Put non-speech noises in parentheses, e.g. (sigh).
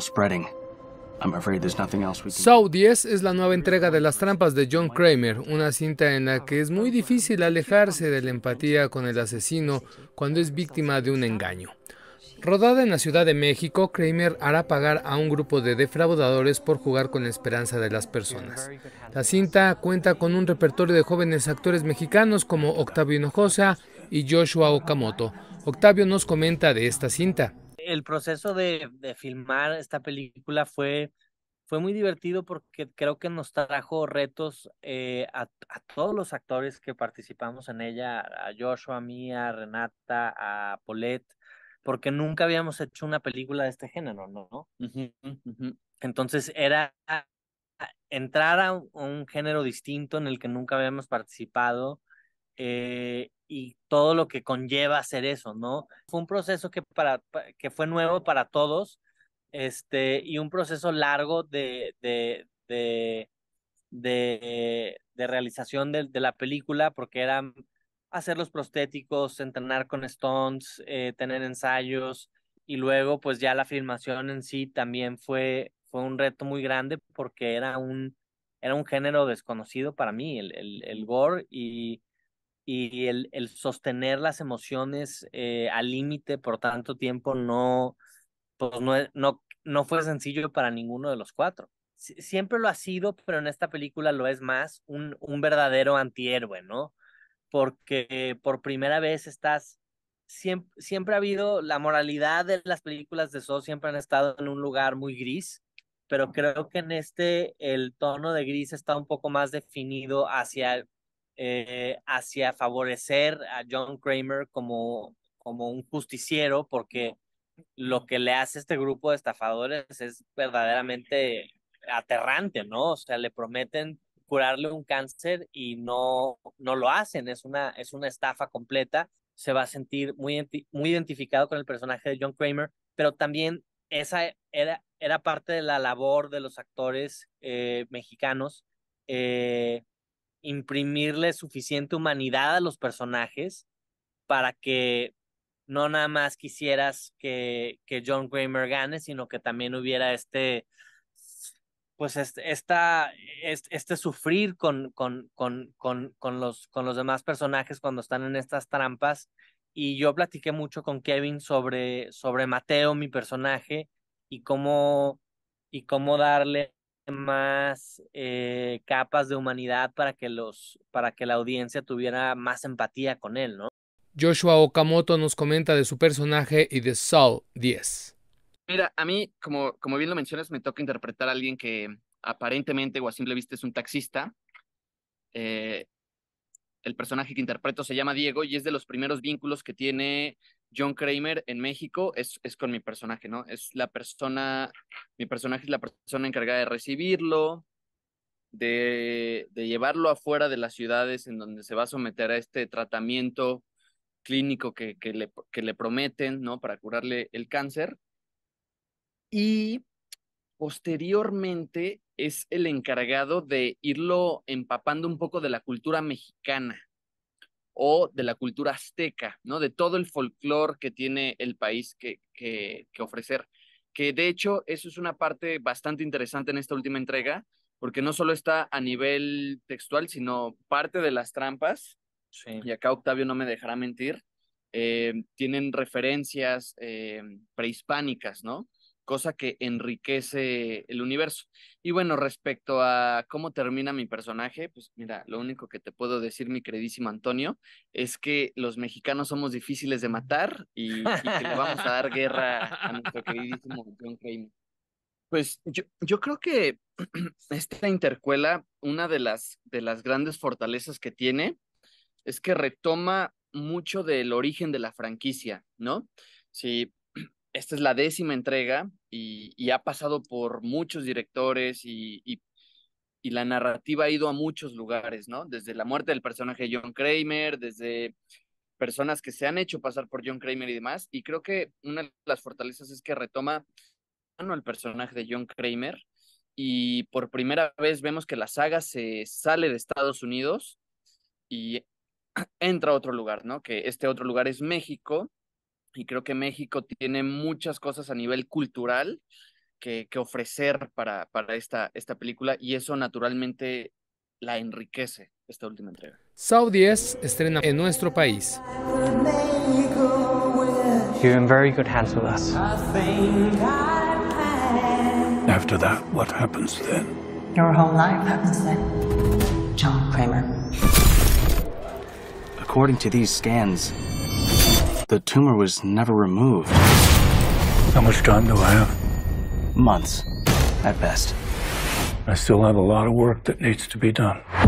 spreading. 10 es la nueva entrega de Las trampas de John Kramer, una cinta en la que es muy difícil alejarse de la empatía con el asesino cuando es víctima de un engaño. Rodada en la Ciudad de México, Kramer hará pagar a un grupo de defraudadores por jugar con la esperanza de las personas. La cinta cuenta con un repertorio de jóvenes actores mexicanos como Octavio Hinojosa y Joshua Okamoto. Octavio nos comenta de esta cinta. El proceso de, filmar esta película fue, fue muy divertido porque creo que nos trajo retos eh, a, a, todos los actores que participamos en ella, a Joshua, a mí, a Renata, a Paulette porque nunca habíamos hecho una película de este género, ¿no? Entonces era entrar a un género distinto en el que nunca habíamos participado eh, y todo lo que conlleva hacer eso, ¿no? Fue un proceso que, para, que fue nuevo para todos este, y un proceso largo de, de, de, de, realización de, de la película porque era hacer los prostéticos, entrenar con Stones, eh, tener ensayos y luego pues ya la filmación en sí también fue, fue un reto muy grande porque era un, era un género desconocido para mí, el, el, el gore y, y el, el, sostener las emociones eh, al límite por tanto tiempo no, pues no, e, no, no fue sencillo para ninguno de los cuatro siempre lo ha sido, pero en esta película lo es más, un, un verdadero antihéroe, ¿no? porque por primera vez estás, siempre, ha habido, la moralidad de las películas de so siempre han estado en un lugar muy gris, pero creo que en este el tono de gris está un poco más definido hacia, eh, hacia favorecer a John Kramer como, como un justiciero, porque lo que le hace este grupo de estafadores es verdaderamente aterrante, ¿no? O sea, le prometen curarle un cáncer y no, no lo hacen. Es una, es una estafa completa. Se va a sentir muy, muy identificado con el personaje de John Kramer, pero también esa era, era parte de la labor de los actores eh, mexicanos, eh, imprimirle suficiente humanidad a los personajes para que no nada más quisieras que, que John Kramer gane, sino que también hubiera este pues este, este sufrir con, los, con los demás personajes cuando están en estas trampas. Y yo platiqué mucho con Kevin sobre, sobre Mateo, mi personaje, y cómo, y cómo darle más eh, capas de humanidad para que, los, para que la audiencia tuviera más empatía con él, ¿no? Joshua Okamoto nos comenta de su personaje y de Saul 10. Mira, a mí, como, como bien lo mencionas, me toca interpretar a alguien que aparentemente o a simple vista es un taxista. Eh, el personaje que interpreto se llama Diego y es de los primeros vínculos que tiene John Kramer en México, es, con mi personaje, ¿no? Es la persona, mi personaje es la persona encargada de recibirlo, de, llevarlo afuera de las ciudades en donde se va a someter a este tratamiento clínico que, le, que le prometen, ¿no? Para curarle el cáncer y posteriormente es el encargado de irlo empapando un poco de la cultura mexicana o de la cultura azteca, ¿no? De todo el folclore que tiene el país que, ofrecer. Que de hecho, eso es una parte bastante interesante en esta última entrega, porque no solo está a nivel textual, sino parte de las trampas, sí. y acá Octavio no me dejará mentir, eh, tienen referencias eh, prehispánicas, ¿no? cosa que enriquece el universo. Y bueno, respecto a cómo termina mi personaje, pues mira, lo único que te puedo decir, mi queridísimo Antonio, es que los mexicanos somos difíciles de matar y, que le vamos a dar guerra a nuestro queridísimo John Kramer. Pues yo, creo que (clears throat) esta intercuela, una de las, de las grandes fortalezas que tiene, es que retoma mucho del origen de la franquicia, ¿no? sí esta es la décima entrega y, ha pasado por muchos directores y, la narrativa ha ido a muchos lugares, ¿no? Desde la muerte del personaje John Kramer, desde personas que se han hecho pasar por John Kramer y demás. Y creo que una de las fortalezas es que retoma el personaje de John Kramer y por primera vez vemos que la saga se sale de Estados Unidos y (clears throat) entra a otro lugar, ¿no? Que este otro lugar es México y creo que México tiene muchas cosas a nivel cultural que, ofrecer para, para esta, esta película y eso naturalmente la enriquece esta última entrega. Sau 10 estrena en nuestro país. You're in very good hands with us. After that, what happens then? Your whole life happens then. John Kramer. According to these scans, The tumor was never removed. How much time do I have? Months, at best. I still have a lot of work that needs to be done.